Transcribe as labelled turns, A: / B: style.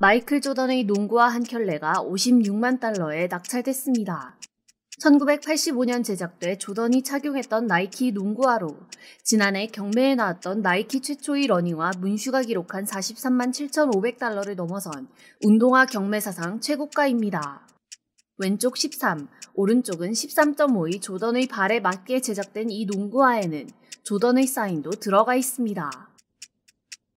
A: 마이클 조던의 농구와 한 켤레가 56만 달러에 낙찰됐습니다. 1985년 제작돼 조던이 착용했던 나이키 농구화로 지난해 경매에 나왔던 나이키 최초의 러닝화 문슈가 기록한 43만 7,500달러를 넘어선 운동화 경매 사상 최고가입니다. 왼쪽 13, 오른쪽은 13.5의 조던의 발에 맞게 제작된 이 농구화에는 조던의 사인도 들어가 있습니다.